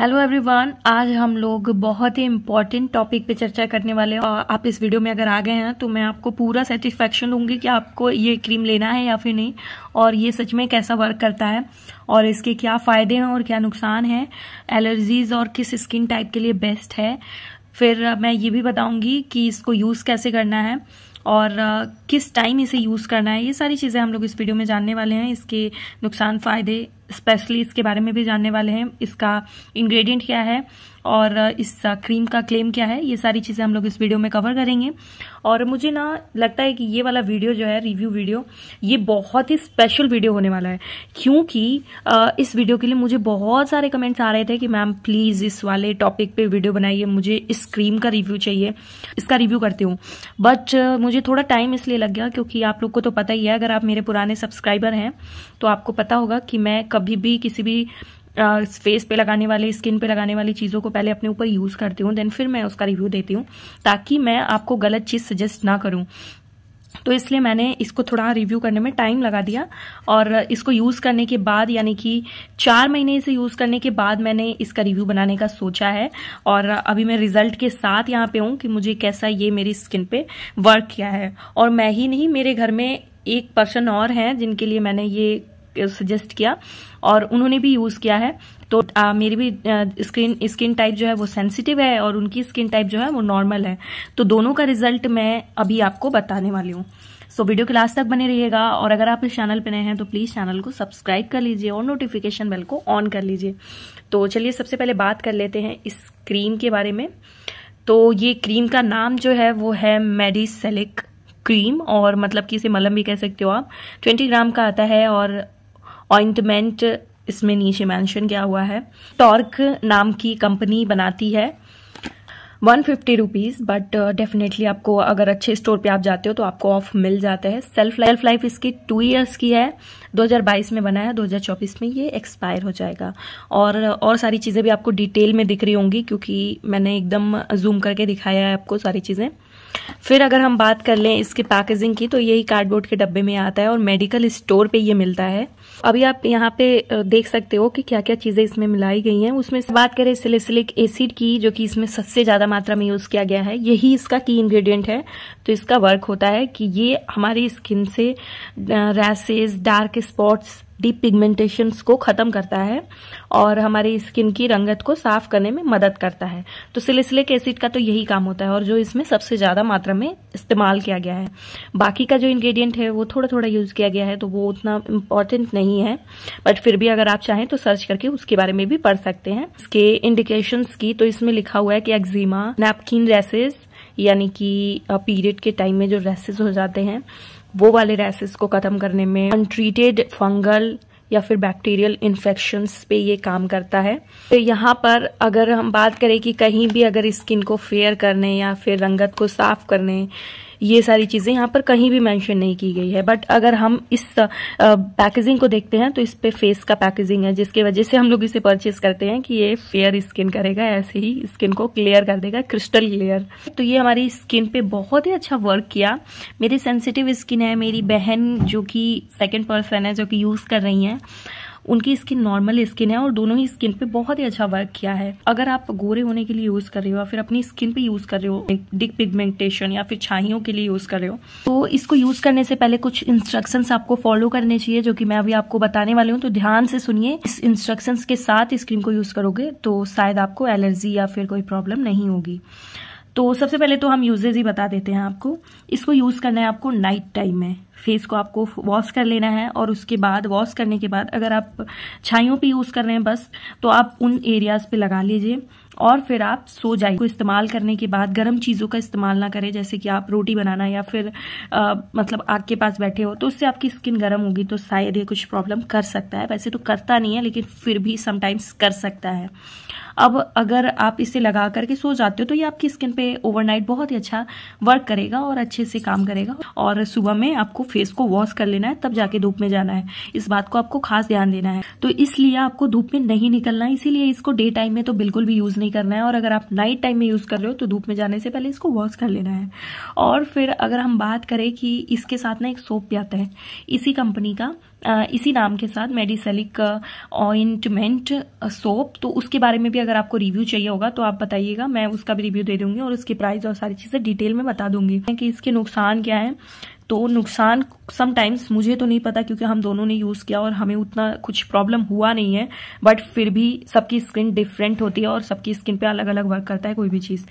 hello everyone आज हम लोग बहुत ही इम्पॉर्टेंट टॉपिक पे चर्चा करने वाले हैं आप इस वीडियो में अगर आ गए हैं तो मैं आपको पूरा सेटिस्फेक्शन दूंगी कि आपको ये क्रीम लेना है या फिर नहीं और ये सच में कैसा वर्क करता है और इसके क्या फ़ायदे हैं और क्या नुकसान हैं एलर्जीज़ और किस स्किन टाइप के लिए बेस्ट है फिर मैं ये भी बताऊँगी कि इसको यूज़ कैसे करना है और किस टाइम इसे यूज़ करना है ये सारी चीज़ें हम लोग इस वीडियो में जानने वाले हैं इसके नुकसान फ़ायदे स्पेशली इसके बारे में भी जानने वाले हैं इसका इंग्रेडिएंट क्या है और इस क्रीम का क्लेम क्या है ये सारी चीज़ें हम लोग इस वीडियो में कवर करेंगे और मुझे ना लगता है कि ये वाला वीडियो जो है रिव्यू वीडियो ये बहुत ही स्पेशल वीडियो होने वाला है क्योंकि इस वीडियो के लिए मुझे बहुत सारे कमेंट्स आ रहे थे कि मैम प्लीज़ इस वाले टॉपिक पे वीडियो बनाइए मुझे इस क्रीम का रिव्यू चाहिए इसका रिव्यू करती हूँ बट मुझे थोड़ा टाइम इसलिए लग गया क्योंकि आप लोग को तो पता ही है अगर आप मेरे पुराने सब्सक्राइबर हैं तो आपको पता होगा कि मैं कभी भी किसी भी फेस पे लगाने वाली स्किन पे लगाने वाली चीज़ों को पहले अपने ऊपर यूज़ करती हूँ देन फिर मैं उसका रिव्यू देती हूँ ताकि मैं आपको गलत चीज़ सजेस्ट ना करूं तो इसलिए मैंने इसको थोड़ा रिव्यू करने में टाइम लगा दिया और इसको यूज़ करने के बाद यानी कि चार महीने इसे यूज़ करने के बाद मैंने इसका रिव्यू बनाने का सोचा है और अभी मैं रिजल्ट के साथ यहाँ पे हूं कि मुझे कैसा ये मेरी स्किन पे वर्क किया है और मैं ही नहीं मेरे घर में एक पर्सन और हैं जिनके लिए मैंने ये सजेस्ट किया और उन्होंने भी यूज किया है तो आ, मेरी भी स्किन स्किन टाइप जो है वो सेंसिटिव है और उनकी स्किन टाइप जो है वो नॉर्मल है तो दोनों का रिजल्ट मैं अभी आपको बताने वाली हूँ सो so, वीडियो के लास्ट तक बने रहिएगा और अगर आप इस चैनल पर नए हैं तो प्लीज़ चैनल को सब्सक्राइब कर लीजिए और नोटिफिकेशन बेल को ऑन कर लीजिए तो चलिए सबसे पहले बात कर लेते हैं इस क्रीम के बारे में तो ये क्रीम का नाम जो है वो है मेडिसेलिक क्रीम और मतलब कि इसे मलम भी कह सकते हो आप 20 ग्राम का आता है और ऑइंटमेंट इसमें नीचे मेंशन किया हुआ है टॉर्क नाम की कंपनी बनाती है one fifty rupees but definitely आपको अगर अच्छे स्टोर पे आप जाते हो तो आपको ऑफ मिल जाता है सेल्फ लाइफ लाइफ इसकी टू इयर्स की है 2022 में बना है 2024 में ये एक्सपायर हो जाएगा और और सारी चीज़ें भी आपको डिटेल में दिख रही होंगी क्योंकि मैंने एकदम जूम करके दिखाया है आपको सारी चीज़ें फिर अगर हम बात कर लें इसकी पैकेजिंग की तो यही कार्डबोर्ड के डब्बे में आता है और मेडिकल स्टोर पे ये मिलता है अभी आप यहाँ पे देख सकते हो कि क्या क्या चीज़ें इसमें मिलाई गई हैं उसमें बात करें सिलिसिलिक एसिड की जो कि इसमें सबसे ज़्यादा मात्रा में यूज़ किया गया है यही इसका की इन्ग्रीडियंट है तो इसका वर्क होता है कि ये हमारी स्किन से rashes dark spots deep pigmentations को ख़त्म करता है और हमारी स्किन की रंगत को साफ करने में मदद करता है तो सिलिसिलिक एसिड का तो यही काम होता है और जो इसमें सबसे ज़्यादा मात्रा में इस्तेमाल किया गया है बाकी का जो इंग्रेडिएंट है वो थोड़ा थोड़ा यूज़ किया गया है तो वो उतना इम्पॉर्टेंट नहीं है बट फिर भी अगर आप चाहें तो सर्च करके उसके बारे में भी पढ़ सकते हैं इसके इंडिकेशन की तो इसमें लिखा हुआ है कि एक्जीमा नैपकिन रेसेस यानी कि पीरियड के टाइम में जो रेसेस हो जाते हैं वो वाले रैसेस को ख़त्म करने में अनट्रीटेड फंगल या फिर बैक्टीरियल इन्फेक्शन पे ये काम करता है तो यहाँ पर अगर हम बात करें कि कहीं भी अगर स्किन को फेयर करने या फिर रंगत को साफ करने ये सारी चीज़ें यहाँ पर कहीं भी मैंशन नहीं की गई है बट अगर हम इस पैकेजिंग को देखते हैं तो इस पे फेस का पैकेजिंग है जिसकी वजह से हम लोग इसे परचेज करते हैं कि ये फेयर स्किन करेगा ऐसे ही स्किन को क्लियर कर देगा क्रिस्टल क्लियर तो ये हमारी स्किन पे बहुत ही अच्छा वर्क किया मेरी सेंसिटिव स्किन है मेरी बहन जो कि सेकेंड पर्सन है जो कि यूज़ कर रही है उनकी स्किन नॉर्मल स्किन है और दोनों ही स्किन पे बहुत ही अच्छा वर्क किया है अगर आप गोरे होने के लिए यूज कर रहे हो या फिर अपनी स्किन पे यूज कर रहे हो डिक पिगमेंटेशन या फिर छाइयों के लिए यूज कर रहे हो तो इसको यूज करने से पहले कुछ इंस्ट्रक्शन आपको फॉलो करने चाहिए जो कि मैं अभी आपको बताने वाली हूँ तो ध्यान से सुनिए इस इंस्ट्रक्शन के साथ इस क्रीम को यूज करोगे तो शायद आपको एलर्जी या फिर कोई प्रॉब्लम नहीं होगी तो सबसे पहले तो हम यूजेज ही बता देते हैं आपको इसको यूज़ करना है आपको नाइट टाइम में फेस को आपको वॉश कर लेना है और उसके बाद वॉश करने के बाद अगर आप छाइयों पे यूज़ कर रहे हैं बस तो आप उन एरियाज़ पे लगा लीजिए और फिर आप सो जाइए को इस्तेमाल करने के बाद गर्म चीज़ों का इस्तेमाल ना करें जैसे कि आप रोटी बनाना या फिर आ, मतलब आग के पास बैठे हो तो उससे आपकी स्किन गर्म होगी तो शायद ये कुछ प्रॉब्लम कर सकता है वैसे तो करता नहीं है लेकिन फिर भी समटाइम्स कर सकता है अब अगर आप इसे लगा करके सो जाते हो तो ये आपकी स्किन पे ओवरनाइट बहुत ही अच्छा वर्क करेगा और अच्छे से काम करेगा और सुबह में आपको फेस को वॉश कर लेना है तब जाके धूप में जाना है इस बात को आपको खास ध्यान देना है तो इसलिए आपको धूप में नहीं निकलना है इसीलिए इसको डे टाइम में तो बिल्कुल भी यूज नहीं करना है और अगर आप नाइट टाइम में यूज़ कर रहे हो तो धूप में जाने से पहले इसको वॉश कर लेना है और फिर अगर हम बात करें कि इसके साथ ना एक सोप भी आता है इसी कंपनी का इसी नाम के साथ मेडिसलिक ऑइंटमेंट सोप तो उसके बारे में भी अगर आपको रिव्यू चाहिए होगा तो आप बताइएगा मैं उसका भी रिव्यू दे दूंगी और उसकी प्राइस और सारी चीज़ें डिटेल में बता दूंगी कि इसके नुकसान क्या है तो नुकसान समटाइम्स मुझे तो नहीं पता क्योंकि हम दोनों ने यूज़ किया और हमें उतना कुछ प्रॉब्लम हुआ नहीं है बट फिर भी सबकी स्किन डिफरेंट होती है और सबकी स्किन पे अलग अलग वर्क करता है कोई भी चीज़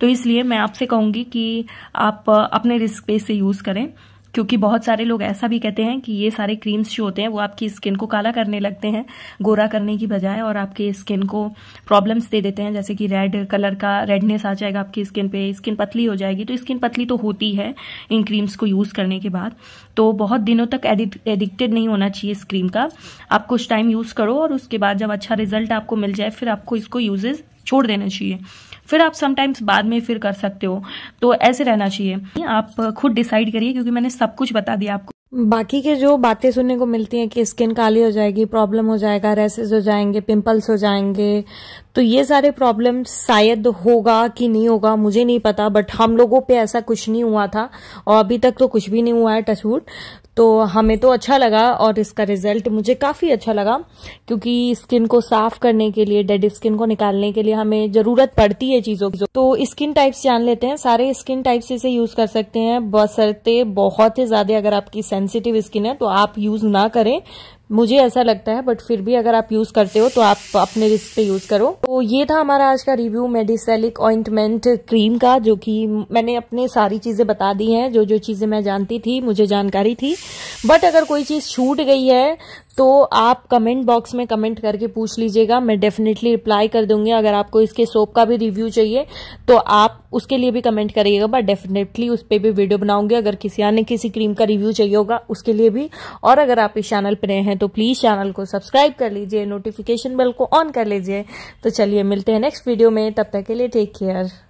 तो इसलिए मैं आपसे कहूँगी कि आप अपने रिस्क पे से यूज़ करें क्योंकि बहुत सारे लोग ऐसा भी कहते हैं कि ये सारे क्रीम्स जो होते हैं वो आपकी स्किन को काला करने लगते हैं गोरा करने की बजाय और आपके स्किन को प्रॉब्लम्स दे देते हैं जैसे कि रेड कलर का रेडनेस आ जाएगा आपकी स्किन पे स्किन पतली हो जाएगी तो स्किन पतली तो होती है इन क्रीम्स को यूज़ करने के बाद तो बहुत दिनों तक एडिक्टेड नहीं होना चाहिए इस क्रीम का आप कुछ टाइम यूज़ करो और उसके बाद जब अच्छा रिजल्ट आपको मिल जाए फिर आपको इसको यूजेज छोड़ देना चाहिए फिर आप समटाइम्स बाद में फिर कर सकते हो तो ऐसे रहना चाहिए आप खुद डिसाइड करिए क्योंकि मैंने सब कुछ बता दिया आपको बाकी के जो बातें सुनने को मिलती हैं कि स्किन काली हो जाएगी प्रॉब्लम हो जाएगा रेसेस हो जाएंगे पिंपल्स हो जाएंगे तो ये सारे प्रॉब्लम शायद होगा कि नहीं होगा मुझे नहीं पता बट हम लोगों पे ऐसा कुछ नहीं हुआ था और अभी तक तो कुछ भी नहीं हुआ है टचवुड तो हमें तो अच्छा लगा और इसका रिजल्ट मुझे काफ़ी अच्छा लगा क्योंकि स्किन को साफ करने के लिए डेड स्किन को निकालने के लिए हमें ज़रूरत पड़ती है चीज़ों की तो स्किन टाइप्स जान लेते हैं सारे स्किन टाइप्स इसे यूज़ कर सकते हैं बसरते बहुत ही ज़्यादा अगर आपकी सेंसिटिव स्किन है तो आप यूज़ ना करें मुझे ऐसा लगता है बट फिर भी अगर आप यूज़ करते हो तो आप अपने रिस्क पे यूज़ करो तो ये था हमारा आज का रिव्यू मेडिसेलिक ऑइंटमेंट क्रीम का जो कि मैंने अपने सारी चीज़ें बता दी हैं जो जो चीज़ें मैं जानती थी मुझे जानकारी थी बट अगर कोई चीज़ छूट गई है तो आप कमेंट बॉक्स में कमेंट करके पूछ लीजिएगा मैं डेफिनेटली रिप्लाई कर दूंगी अगर आपको इसके सोप का भी रिव्यू चाहिए तो आप उसके लिए भी कमेंट करिएगा बट डेफिनेटली उस पर भी वीडियो बनाऊंगी अगर किसी आने किसी क्रीम का रिव्यू चाहिए होगा उसके लिए भी और अगर आप इस चैनल पर नए हैं तो प्लीज़ चैनल को सब्सक्राइब कर लीजिए नोटिफिकेशन बेल को ऑन कर लीजिए तो चलिए मिलते हैं नेक्स्ट वीडियो में तब तक के लिए टेक केयर